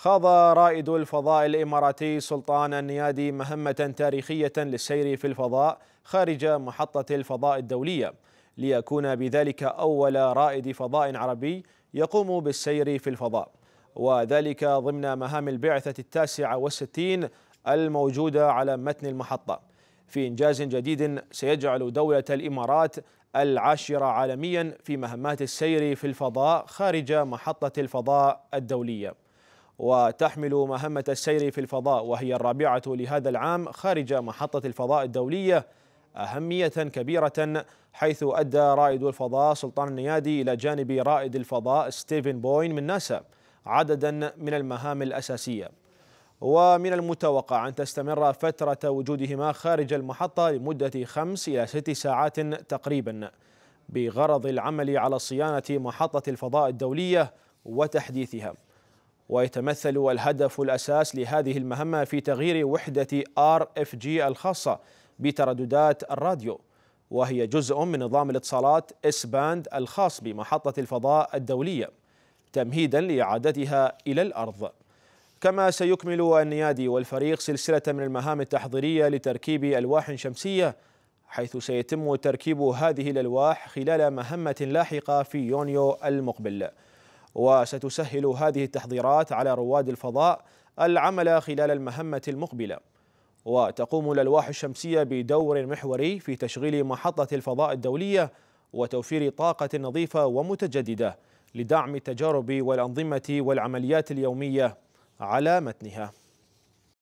خاض رائد الفضاء الإماراتي سلطان النيادي مهمة تاريخية للسير في الفضاء خارج محطة الفضاء الدولية ليكون بذلك أول رائد فضاء عربي يقوم بالسير في الفضاء وذلك ضمن مهام البعثة التاسعة والستين الموجودة على متن المحطة في إنجاز جديد سيجعل دولة الإمارات العاشرة عالميا في مهمات السير في الفضاء خارج محطة الفضاء الدولية وتحمل مهمة السير في الفضاء وهي الرابعة لهذا العام خارج محطة الفضاء الدولية أهمية كبيرة حيث أدى رائد الفضاء سلطان النيادي إلى جانب رائد الفضاء ستيفن بوين من ناسا عددا من المهام الأساسية ومن المتوقع أن تستمر فترة وجودهما خارج المحطة لمدة خمس إلى ست ساعات تقريبا بغرض العمل على صيانة محطة الفضاء الدولية وتحديثها ويتمثل الهدف الأساس لهذه المهمة في تغيير وحدة ار اف جي الخاصة بترددات الراديو وهي جزء من نظام الاتصالات اس باند الخاص بمحطة الفضاء الدولية تمهيدا لإعادتها إلى الأرض كما سيكمل النيادي والفريق سلسلة من المهام التحضيرية لتركيب ألواح شمسية حيث سيتم تركيب هذه الألواح خلال مهمة لاحقة في يونيو المقبل وستسهل هذه التحضيرات على رواد الفضاء العمل خلال المهمة المقبلة وتقوم الألواح الشمسية بدور محوري في تشغيل محطة الفضاء الدولية وتوفير طاقة نظيفة ومتجددة لدعم التجارب والأنظمة والعمليات اليومية على متنها